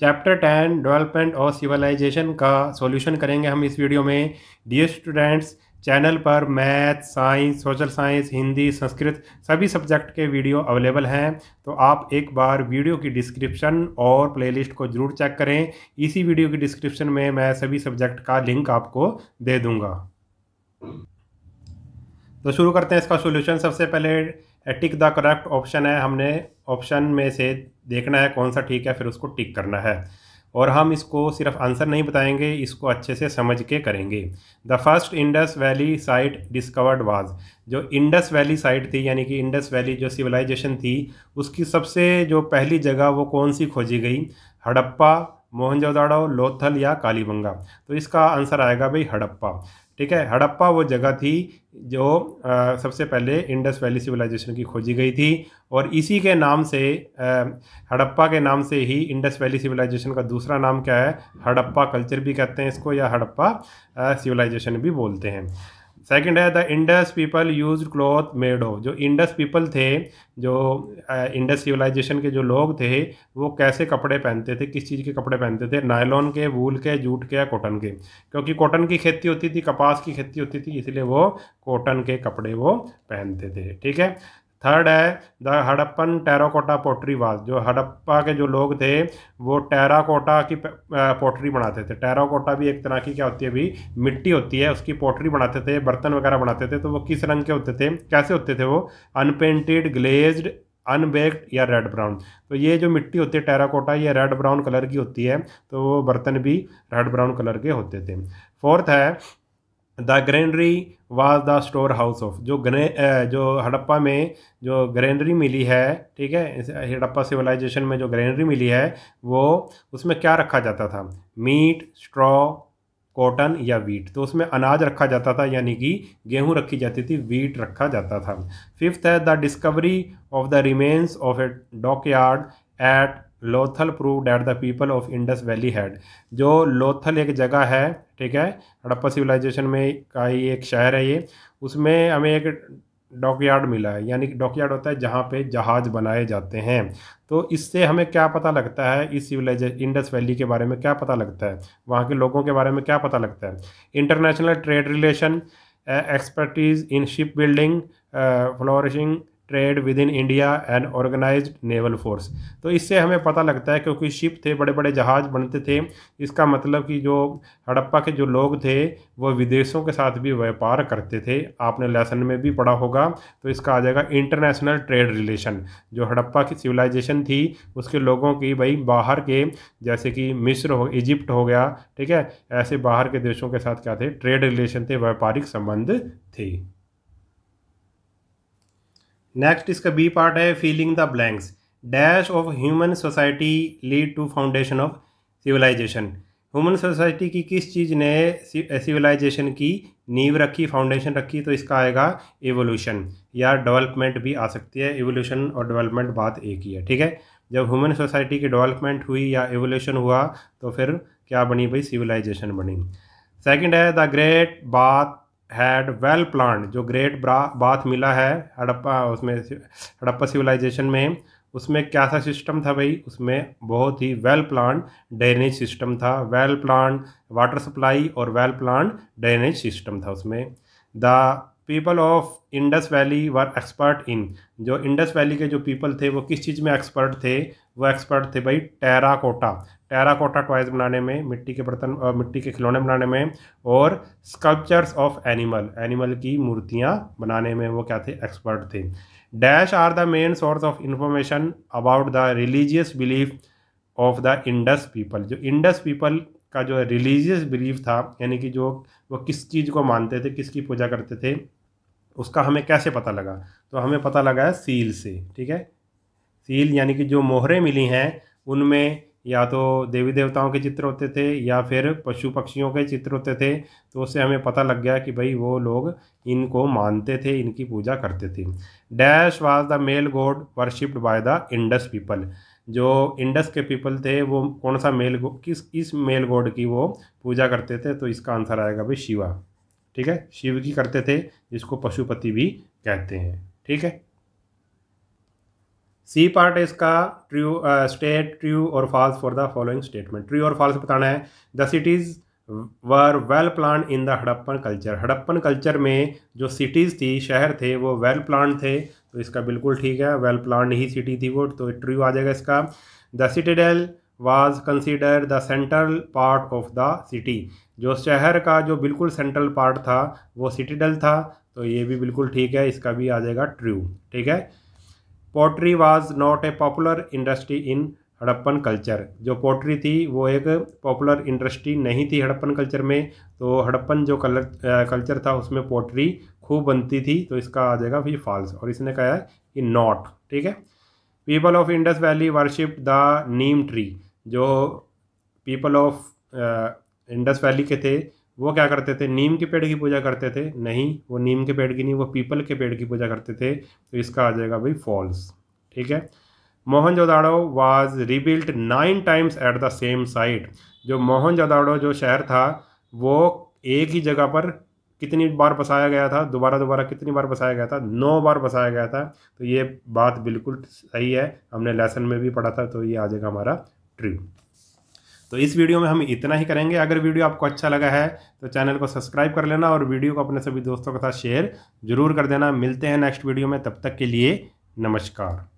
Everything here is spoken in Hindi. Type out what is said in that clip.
चैप्टर टेन डेवलपमेंट और सिविलाइजेशन का सॉल्यूशन करेंगे हम इस वीडियो में डी स्टूडेंट्स चैनल पर math science social science Hindi Sanskrit सभी सब्जेक्ट के वीडियो अवेलेबल हैं तो आप एक बार वीडियो की डिस्क्रिप्शन और प्लेलिस्ट को ज़रूर चेक करें इसी वीडियो की डिस्क्रिप्शन में मैं सभी सब्जेक्ट का लिंक आपको दे दूँगा तो शुरू करते हैं इसका सोल्यूशन सबसे पहले टिक द करेक्ट ऑप्शन है हमने ऑप्शन में से देखना है कौन सा ठीक है फिर उसको टिक करना है और हम इसको सिर्फ आंसर नहीं बताएंगे इसको अच्छे से समझ के करेंगे the first Indus valley site discovered was जो इंडस वैली साइट थी यानी कि इंडस वैली जो सिविलाइजेशन थी उसकी सबसे जो पहली जगह वो कौन सी खोजी गई हड़प्पा मोहनजोदाड़ो लोथल या कालीबंगा तो इसका आंसर आएगा भाई हड़प्पा ठीक है हड़प्पा वो जगह थी जो आ, सबसे पहले इंडस वैली सिविलाइजेशन की खोजी गई थी और इसी के नाम से आ, हड़प्पा के नाम से ही इंडस वैली सिविलाइजेशन का दूसरा नाम क्या है हड़प्पा कल्चर भी कहते हैं इसको या हड़प्पा सिविलाइजेशन भी बोलते हैं सेकंड है the Indus people use cloth made हो जो इंडस पीपल थे जो इंडस सिविलाइजेशन के जो लोग थे वो कैसे कपड़े पहनते थे किस चीज़ के कपड़े पहनते थे नायलॉन के वूल के जूट के या कॉटन के क्योंकि कॉटन की खेती होती थी कपास की खेती होती थी इसलिए वो कॉटन के कपड़े वो पहनते थे ठीक है थर्ड है द हड़प्पन टेराकोटा पोट्री वास जो हड़प्पा के जो लोग थे वो टेराकोटा की पोट्री बनाते थे टेराकोटा भी एक तरह की क्या होती है अभी मिट्टी होती है उसकी पोट्री बनाते थे बर्तन वगैरह बनाते थे तो वो किस रंग के होते थे कैसे होते थे वो अनपेंटेड ग्लेज्ड अनबेक्ड या रेड ब्राउन तो ये जो मिट्टी होती है टेराकोटा ये रेड ब्राउन कलर की होती है तो वो बर्तन भी रेड ब्राउन कलर के होते थे फोर्थ है the granary was the store house of जो ग्रे जो हड़प्पा में जो ग्रेनरी मिली है ठीक है हड़प्पा सिविलाइजेशन में जो ग्रेनरी मिली है वो उसमें क्या रखा जाता था मीट स्ट्रॉ कॉटन या वीट तो उसमें अनाज रखा जाता था यानी कि गेहूं रखी जाती थी वीट रखा जाता था फिफ्थ है the discovery of the remains of a dockyard at Lothal prove that the people of Indus valley had जो लोथल एक जगह है ठीक है हड़प्पा सिविलाइजेशन में का ही एक शहर है ये उसमें हमें एक डॉकयार्ड मिला है यानी कि डॉकयार्ड होता है जहाँ पे जहाज़ बनाए जाते हैं तो इससे हमें क्या पता लगता है इस सिविलाइजेशन इंडस वैली के बारे में क्या पता लगता है वहाँ के लोगों के बारे में क्या पता लगता है international trade relation expertise in shipbuilding flourishing trade with in India and organise naval force तो इससे हमें पता लगता है क्योंकि शिप थे बड़े बड़े जहाज बनते थे इसका मतलब कि जो हड़प्पा के जो लोग थे वो विदेशों के साथ भी व्यापार करते थे आपने लेसन में भी पढ़ा होगा तो इसका आ जाएगा इंटरनेशनल ट्रेड रिलेशन जो हड़प्पा की सिविलाइजेशन थी उसके लोगों की भाई बाहर के जैसे कि मिस्र हो इजिप्ट हो गया ठीक है ऐसे बाहर के देशों के साथ क्या थे ट्रेड रिलेशन थे व्यापारिक संबंध थे नेक्स्ट इसका बी पार्ट है filling the blanks dash of human society lead to foundation of civilisation human society की किस चीज़ ने सिविलाइजेशन की नींव रखी फाउंडेशन रखी तो इसका आएगा एवोल्यूशन या डेवलपमेंट भी आ सकती है एवोल्यूशन और डेवलपमेंट बात एक ही है ठीक है जब ह्यूमन सोसाइटी की डेवलपमेंट हुई या एवोल्यूशन हुआ तो फिर क्या बनी भाई सिविलाइजेशन बनी सेकंड है the great bath had well plan जो ग्रेट बाथ मिला है हड़प्पा उसमें हड़प्पा सिविलाइजेशन में उसमें क्या सा सिस्टम था भाई उसमें बहुत ही वेल प्लान ड्रेनेज सिस्टम था वेल प्लान वाटर सप्लाई और वेल प्लान ड्रेनेज सिस्टम था उसमें the people of Indus valley were expert in जो इंडस वैली के जो पीपल थे वो किस चीज़ में एक्सपर्ट थे वो एक्सपर्ट थे भाई कोटा टैरा कोटा टॉयज बनाने में मिट्टी के बर्तन और मिट्टी के खिलौने बनाने में और स्कल्पचर्स ऑफ एनिमल एनिमल की मूर्तियाँ बनाने में वो क्या थे एक्सपर्ट थे dash are the main source of information about the religious belief of the Indus people जो इंडस पीपल का जो रिलीजियस बिलीफ था यानी कि जो वो किस चीज़ को मानते थे किसकी पूजा करते थे उसका हमें कैसे पता लगा तो हमें पता लगा है सील से ठीक है सील यानी कि जो मोहरें मिली हैं उनमें या तो देवी देवताओं के चित्र होते थे या फिर पशु पक्षियों के चित्र होते थे तो उससे हमें पता लग गया कि भाई वो लोग इनको मानते थे इनकी पूजा करते थे dash was the male god worshipped by the Indus people जो इंडस के पीपल थे वो कौन सा मेल किस किस मेल गॉड की वो पूजा करते थे तो इसका आंसर आएगा भाई शिवा ठीक है शिव की करते थे जिसको पशुपति भी कहते हैं ठीक है सी पार्ट है इसका ट्रू स्टेट ट्रू और false for the following statement true और फॉल्स बताना है the cities were well plan in the Harappan culture Harappan culture में जो सिटीज़ थी शहर थे वो वेल प्लान थे तो इसका बिल्कुल ठीक है वेल प्लान ही सिटी थी वो तो ट्रू आ जाएगा इसका the citadel was consider the central part of the city जो शहर का जो बिल्कुल सेंट्रल पार्ट था वो सिटीडल था तो ये भी बिल्कुल ठीक है इसका भी आ जाएगा ट्रू ठीक है pottery was not a popular industry in Harappan culture जो पोट्री थी वो एक पॉपुलर इंडस्ट्री नहीं थी हड़प्पन कल्चर में तो हड़प्पन जो कलर कल्चर था उसमें पोट्री खूब बनती थी तो इसका आ जाएगा फिर फॉल्स और इसने कहा है कि नॉट ठीक है people of Indus valley worship the neem tree जो पीपल ऑफ इंडस वैली के थे वो क्या करते थे नीम के पेड़ की पूजा करते थे नहीं वो नीम के पेड़ की नहीं वो पीपल के पेड़ की पूजा करते थे तो इसका आ जाएगा भाई फॉल्स ठीक है मोहन जोदाड़ो was rebuilt nine times at the same site जो मोहन जोदाड़ो जो शहर था वो एक ही जगह पर कितनी बार बसाया गया था दोबारा दोबारा कितनी बार बसाया गया था नौ बार बसाया गया था तो ये बात बिल्कुल सही है हमने लेसन में भी पढ़ा था तो ये आ जाएगा हमारा ट्रू तो इस वीडियो में हम इतना ही करेंगे अगर वीडियो आपको अच्छा लगा है तो चैनल को सब्सक्राइब कर लेना और वीडियो को अपने सभी दोस्तों के साथ शेयर जरूर कर देना मिलते हैं नेक्स्ट वीडियो में तब तक के लिए नमस्कार